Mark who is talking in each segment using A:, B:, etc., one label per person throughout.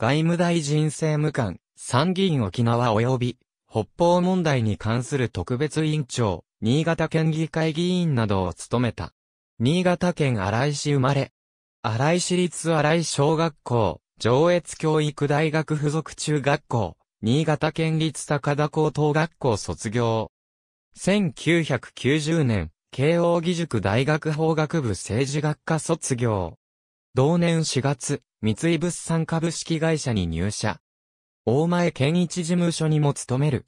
A: 外務大臣政務官、参議院沖縄及び、北方問題に関する特別委員長、新潟県議会議員などを務めた。新潟県荒井市生まれ。荒井市立荒井小学校、上越教育大学附属中学校、新潟県立高田高等学校卒業。1990年、慶応義塾大学法学部政治学科卒業。同年4月、三井物産株式会社に入社。大前健一事務所にも勤める。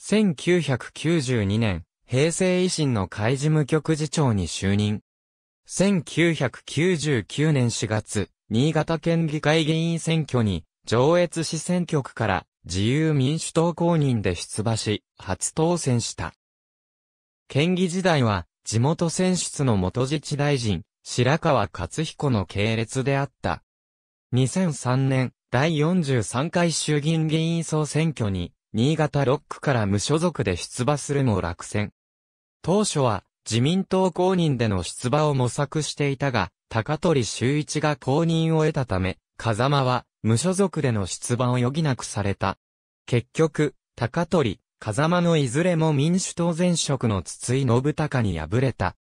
A: 1992年、平成維新の会事務局次長に就任。1999年4月、新潟県議会議員選挙に、上越市選挙区から自由民主党公認で出馬し、初当選した。県議時代は、地元選出の元自治大臣、白川勝彦の系列であった。2003年、第43回衆議院議員総選挙に、新潟6区から無所属で出馬するも落選。当初は、自民党公認での出馬を模索していたが、高取修一が公認を得たため、風間は、無所属での出馬を余儀なくされた。結局、高取、風間のいずれも民主党前職の筒井信孝に敗れた。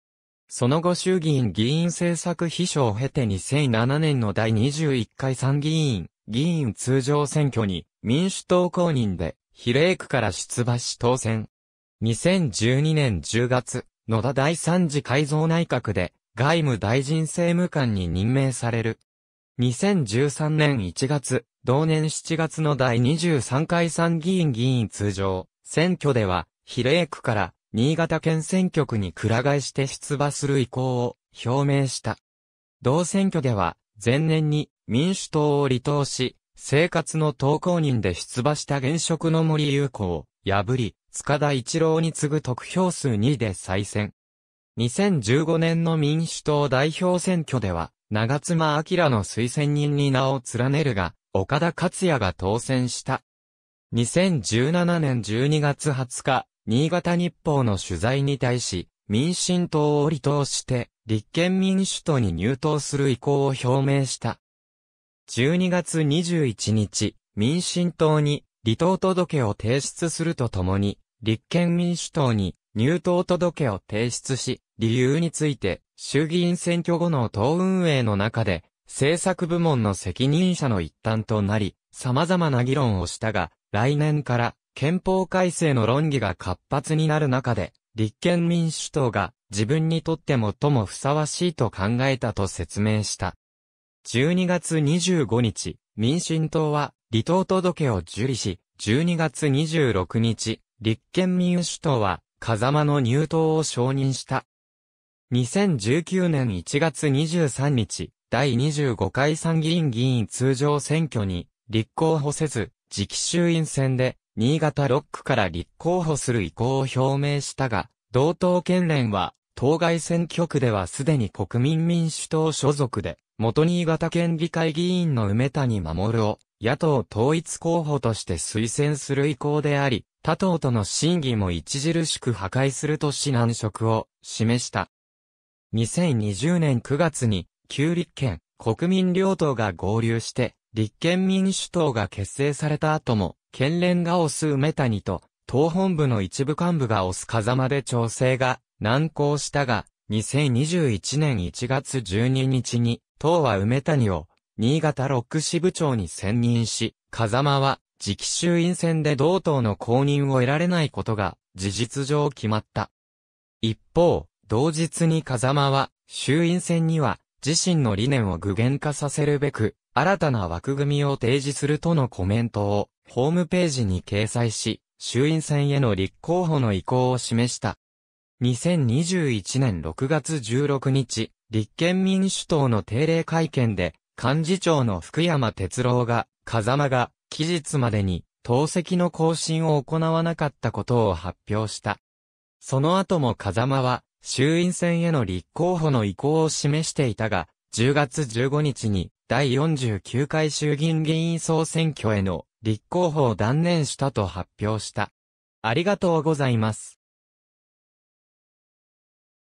A: その後衆議院議員政策秘書を経て2007年の第21回参議院、議員通常選挙に民主党公認で比例区から出馬し当選。2012年10月、野田第三次改造内閣で外務大臣政務官に任命される。2013年1月、同年7月の第23回参議院議員通常選挙では比例区から新潟県選挙区にくら替えして出馬する意向を表明した。同選挙では、前年に民主党を離党し、生活の投稿人で出馬した現職の森友子を破り、塚田一郎に次ぐ得票数2位で再選。2015年の民主党代表選挙では、長妻明の推薦人に名を連ねるが、岡田克也が当選した。2017年12月20日、新潟日報の取材に対し、民進党を離党して、立憲民主党に入党する意向を表明した。12月21日、民進党に離党届を提出するとともに、立憲民主党に入党届を提出し、理由について、衆議院選挙後の党運営の中で、政策部門の責任者の一端となり、様々な議論をしたが、来年から憲法改正の論議が活発になる中で、立憲民主党が自分にとって最もふさわしいと考えたと説明した。12月25日、民進党は離党届を受理し、12月26日、立憲民主党は風間の入党を承認した。2019年1月23日、第25回参議院議員通常選挙に立候補せず、次期衆院選で新潟6区から立候補する意向を表明したが、同党県連は、当該選挙区ではすでに国民民主党所属で、元新潟県議会議員の梅谷守を、野党統一候補として推薦する意向であり、他党との審議も著しく破壊すると指難色を示した。2020年9月に、旧立憲、国民両党が合流して、立憲民主党が結成された後も、県連が押す梅谷と、党本部の一部幹部が押す風間で調整が難航したが、2021年1月12日に、党は梅谷を、新潟六支部長に選任し、風間は、次期衆院選で同党の公認を得られないことが、事実上決まった。一方、同日に風間は、衆院選には、自身の理念を具現化させるべく、新たな枠組みを提示するとのコメントをホームページに掲載し、衆院選への立候補の意向を示した。2021年6月16日、立憲民主党の定例会見で、幹事長の福山哲郎が、風間が、期日までに、党籍の更新を行わなかったことを発表した。その後も風間は、衆院選への立候補の意向を示していたが、10月15日に、第49回衆議院議員総選挙への立候補を断念したと発表した。ありがとうございます。